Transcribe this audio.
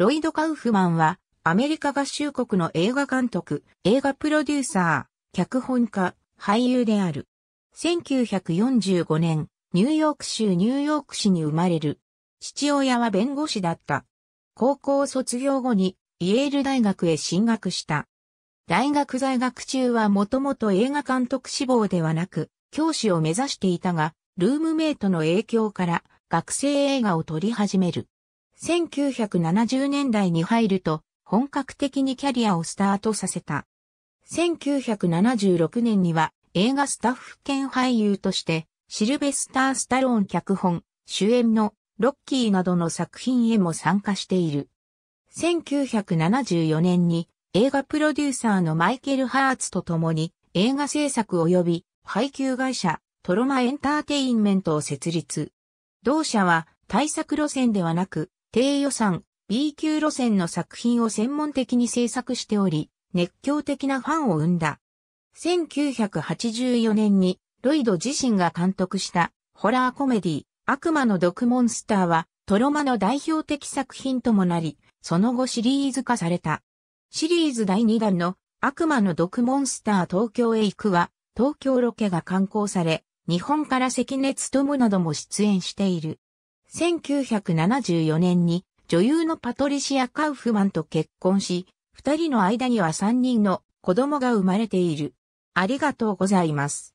ロイド・カウフマンは、アメリカ合衆国の映画監督、映画プロデューサー、脚本家、俳優である。1945年、ニューヨーク州ニューヨーク市に生まれる。父親は弁護士だった。高校卒業後に、イェール大学へ進学した。大学在学中はもともと映画監督志望ではなく、教師を目指していたが、ルームメイトの影響から学生映画を撮り始める。1970年代に入ると本格的にキャリアをスタートさせた。1976年には映画スタッフ兼俳優としてシルベスター・スタローン脚本、主演のロッキーなどの作品へも参加している。1974年に映画プロデューサーのマイケル・ハーツと共に映画制作及び配給会社トロマエンターテインメントを設立。同社は対策路線ではなく低予算、B 級路線の作品を専門的に制作しており、熱狂的なファンを生んだ。1984年にロイド自身が監督したホラーコメディ悪魔の毒モンスターはトロマの代表的作品ともなり、その後シリーズ化された。シリーズ第2弾の悪魔の毒モンスター東京へ行くは東京ロケが刊行され、日本から関根勤なども出演している。1974年に女優のパトリシア・カウフマンと結婚し、二人の間には三人の子供が生まれている。ありがとうございます。